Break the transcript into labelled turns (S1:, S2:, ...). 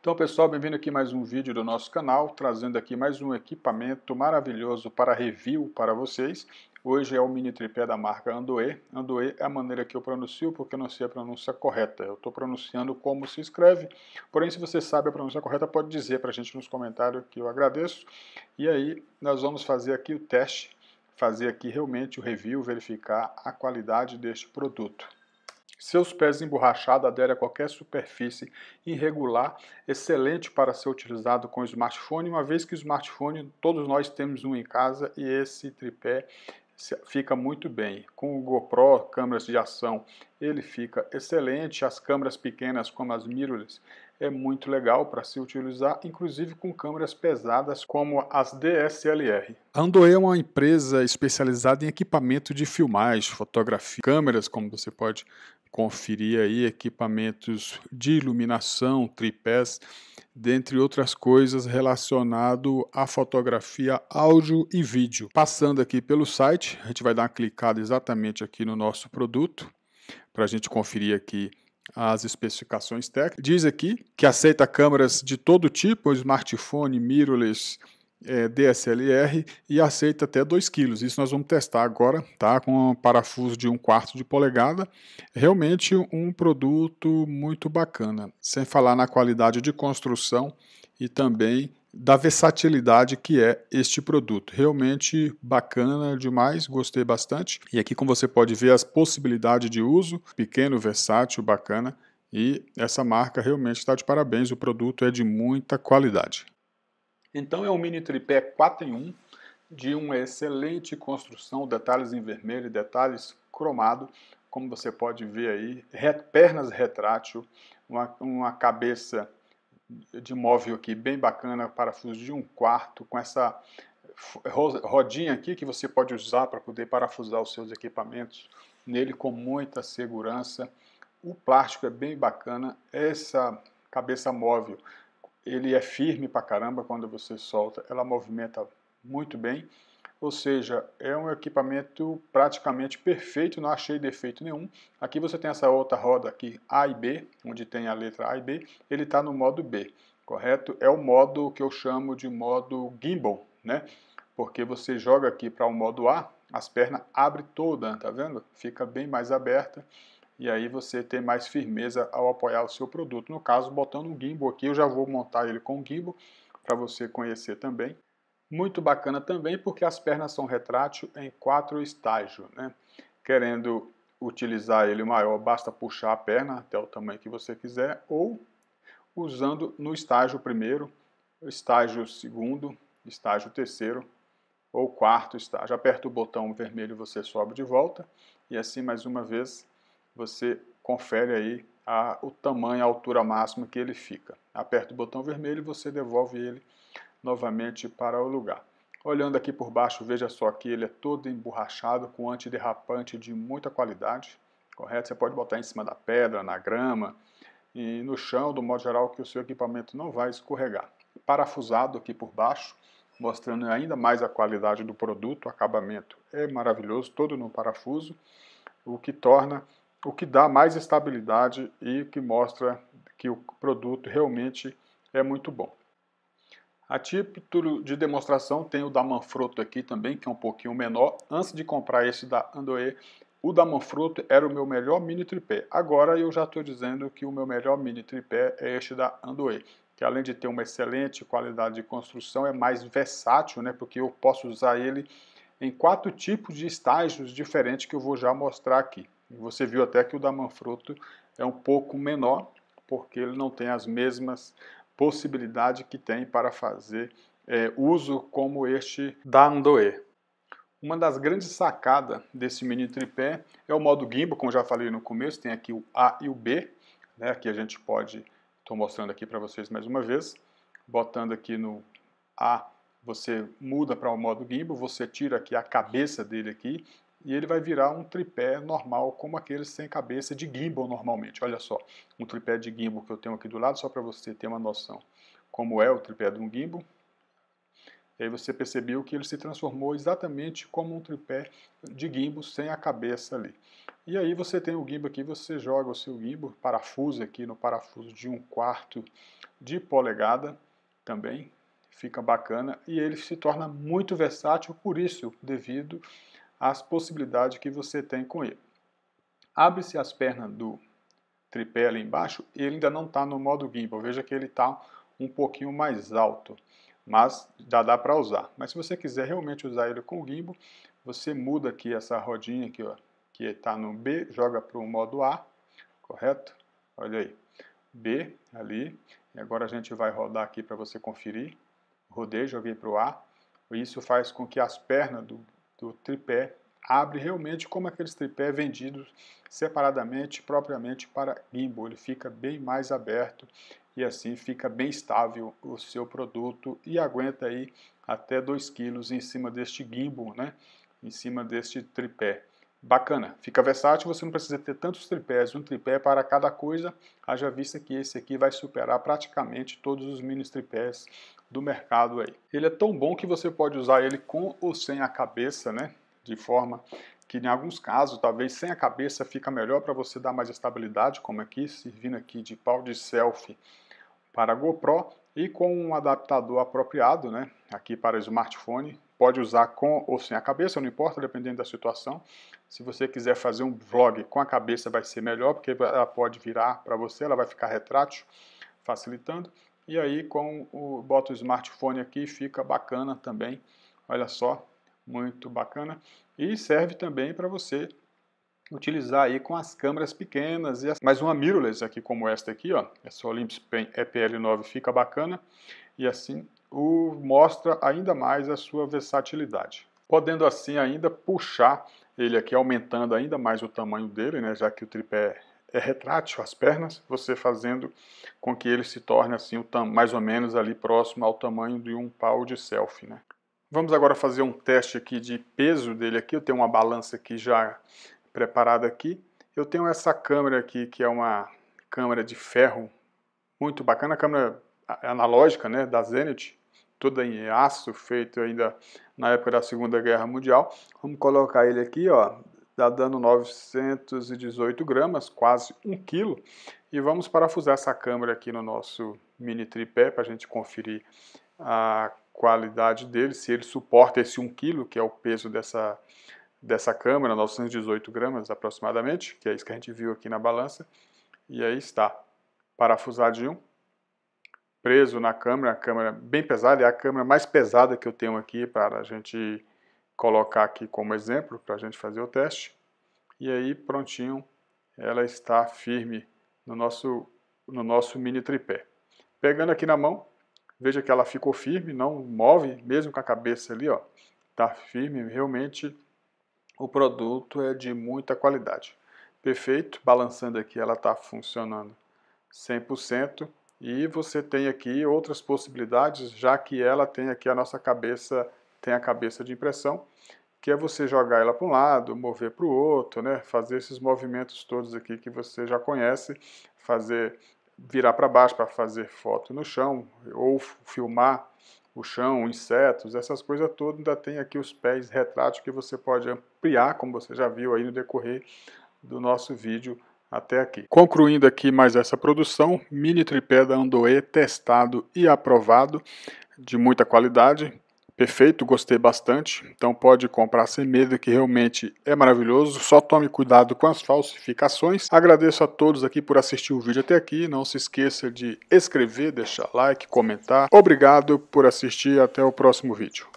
S1: Então, pessoal, bem-vindo aqui mais um vídeo do nosso canal, trazendo aqui mais um equipamento maravilhoso para review para vocês. Hoje é o mini tripé da marca Andoe. Andoe é a maneira que eu pronuncio, porque eu não sei a pronúncia correta. Eu estou pronunciando como se escreve, porém se você sabe a pronúncia correta, pode dizer para a gente nos comentários que eu agradeço. E aí nós vamos fazer aqui o teste, fazer aqui realmente o review, verificar a qualidade deste produto. Seus pés emborrachados aderem a qualquer superfície irregular, excelente para ser utilizado com smartphone, uma vez que o smartphone todos nós temos um em casa e esse tripé fica muito bem. Com o GoPro, câmeras de ação, ele fica excelente. As câmeras pequenas, como as mirrorless, é muito legal para se utilizar, inclusive com câmeras pesadas como as DSLR. A Andoe é uma empresa especializada em equipamento de filmagem, fotografia, câmeras, como você pode conferir aí, equipamentos de iluminação, tripés, dentre outras coisas relacionado à fotografia, áudio e vídeo. Passando aqui pelo site, a gente vai dar uma clicada exatamente aqui no nosso produto para a gente conferir aqui as especificações técnicas. Diz aqui que aceita câmeras de todo tipo, smartphone, mirrorless, é, DSLR e aceita até 2 kg. Isso nós vamos testar agora, tá? Com um parafuso de 1 um quarto de polegada. Realmente um produto muito bacana. Sem falar na qualidade de construção e também da versatilidade que é este produto. Realmente bacana demais, gostei bastante. E aqui como você pode ver as possibilidades de uso, pequeno, versátil, bacana. E essa marca realmente está de parabéns, o produto é de muita qualidade. Então é um mini tripé 4 em 1, de uma excelente construção, detalhes em vermelho e detalhes cromado, como você pode ver aí, pernas retrátil, uma, uma cabeça de móvel aqui bem bacana, parafuso de um quarto, com essa rodinha aqui que você pode usar para poder parafusar os seus equipamentos nele com muita segurança. O plástico é bem bacana, essa cabeça móvel, ele é firme pra caramba quando você solta, ela movimenta muito bem ou seja, é um equipamento praticamente perfeito, não achei defeito nenhum. Aqui você tem essa outra roda aqui, A e B, onde tem a letra A e B, ele está no modo B, correto? É o modo que eu chamo de modo gimbal, né? Porque você joga aqui para o um modo A, as pernas abrem toda, tá vendo? Fica bem mais aberta e aí você tem mais firmeza ao apoiar o seu produto. No caso, botando um gimbal aqui, eu já vou montar ele com gimbal para você conhecer também. Muito bacana também porque as pernas são retrátil em quatro estágios. Né? Querendo utilizar ele maior, basta puxar a perna até o tamanho que você quiser ou usando no estágio primeiro, estágio segundo, estágio terceiro ou quarto estágio. Aperta o botão vermelho você sobe de volta e assim mais uma vez você confere aí a, o tamanho, a altura máxima que ele fica. Aperta o botão vermelho e você devolve ele novamente para o lugar. Olhando aqui por baixo, veja só que ele é todo emborrachado com antiderrapante de muita qualidade, correto? Você pode botar em cima da pedra, na grama e no chão, do modo geral, que o seu equipamento não vai escorregar. Parafusado aqui por baixo, mostrando ainda mais a qualidade do produto, o acabamento é maravilhoso, todo no parafuso, o que torna, o que dá mais estabilidade e que mostra que o produto realmente é muito bom. A título de demonstração tem o da Manfrotto aqui também, que é um pouquinho menor. Antes de comprar esse da Andoe, o da Manfrotto era o meu melhor mini tripé. Agora eu já estou dizendo que o meu melhor mini tripé é este da Andoe, que além de ter uma excelente qualidade de construção, é mais versátil, né, porque eu posso usar ele em quatro tipos de estágios diferentes que eu vou já mostrar aqui. Você viu até que o da Manfrotto é um pouco menor, porque ele não tem as mesmas possibilidade que tem para fazer é, uso como este da Andoe. Uma das grandes sacadas desse mini tripé é o modo gimbal, como já falei no começo, tem aqui o A e o B, né? Que a gente pode, estou mostrando aqui para vocês mais uma vez, botando aqui no A, você muda para o modo gimbal, você tira aqui a cabeça dele aqui, e ele vai virar um tripé normal, como aqueles sem cabeça de gimbal normalmente. Olha só, um tripé de gimbal que eu tenho aqui do lado, só para você ter uma noção como é o tripé de um gimbal. E aí você percebeu que ele se transformou exatamente como um tripé de gimbal sem a cabeça ali. E aí você tem o gimbal aqui, você joga o seu gimbal, parafuso aqui no parafuso de um quarto de polegada também, fica bacana. E ele se torna muito versátil, por isso, devido as possibilidades que você tem com ele. Abre-se as pernas do tripé ali embaixo, ele ainda não está no modo gimbal, veja que ele está um pouquinho mais alto, mas já dá para usar. Mas se você quiser realmente usar ele com o gimbal, você muda aqui essa rodinha aqui, ó, que está no B, joga para o modo A, correto? Olha aí, B ali, e agora a gente vai rodar aqui para você conferir, rodei, joguei para o A, isso faz com que as pernas do do tripé abre realmente como aqueles tripé vendidos separadamente, propriamente para gimbal. Ele fica bem mais aberto e assim fica bem estável o seu produto e aguenta aí até 2 kg em cima deste gimbal, né? em cima deste tripé. Bacana, fica versátil, você não precisa ter tantos tripés, um tripé para cada coisa, haja vista que esse aqui vai superar praticamente todos os mini tripés do mercado aí. Ele é tão bom que você pode usar ele com ou sem a cabeça, né? De forma que em alguns casos, talvez sem a cabeça fica melhor para você dar mais estabilidade, como aqui, servindo aqui de pau de selfie para GoPro e com um adaptador apropriado, né? Aqui para smartphone, pode usar com ou sem a cabeça, não importa, dependendo da situação. Se você quiser fazer um vlog com a cabeça, vai ser melhor, porque ela pode virar para você, ela vai ficar retrátil, facilitando. E aí, com o, bota o smartphone aqui, fica bacana também. Olha só, muito bacana. E serve também para você utilizar aí com as câmeras pequenas. E as... Mais uma mirrorless aqui como esta aqui, ó. Essa Olympus EPL9 fica bacana. E assim o mostra ainda mais a sua versatilidade, podendo assim ainda puxar ele aqui, aumentando ainda mais o tamanho dele, né, já que o tripé é retrátil as pernas, você fazendo com que ele se torne assim mais ou menos ali próximo ao tamanho de um pau de selfie, né. Vamos agora fazer um teste aqui de peso dele aqui. Eu tenho uma balança aqui já preparada aqui. Eu tenho essa câmera aqui que é uma câmera de ferro muito bacana, câmera analógica, né, da Zenit toda em aço, feito ainda na época da Segunda Guerra Mundial. Vamos colocar ele aqui, ó, tá dando 918 gramas, quase 1 quilo. E vamos parafusar essa câmera aqui no nosso mini tripé para a gente conferir a qualidade dele, se ele suporta esse 1 quilo, que é o peso dessa, dessa câmera, 918 gramas aproximadamente, que é isso que a gente viu aqui na balança. E aí está, parafusadinho, preso na câmera, a câmera bem pesada, é a câmera mais pesada que eu tenho aqui para a gente colocar aqui como exemplo, para a gente fazer o teste. E aí prontinho, ela está firme no nosso, no nosso mini tripé. Pegando aqui na mão, veja que ela ficou firme, não move, mesmo com a cabeça ali, ó, está firme, realmente o produto é de muita qualidade. Perfeito, balançando aqui ela está funcionando 100%. E você tem aqui outras possibilidades, já que ela tem aqui a nossa cabeça, tem a cabeça de impressão, que é você jogar ela para um lado, mover para o outro, né? fazer esses movimentos todos aqui que você já conhece, fazer virar para baixo para fazer foto no chão, ou filmar o chão, insetos, essas coisas todas, ainda tem aqui os pés retrátil que você pode ampliar, como você já viu aí no decorrer do nosso vídeo até aqui. Concluindo aqui mais essa produção, mini tripé da Andoe testado e aprovado, de muita qualidade, perfeito, gostei bastante, então pode comprar sem medo que realmente é maravilhoso, só tome cuidado com as falsificações. Agradeço a todos aqui por assistir o vídeo até aqui, não se esqueça de escrever, deixar like, comentar. Obrigado por assistir, até o próximo vídeo.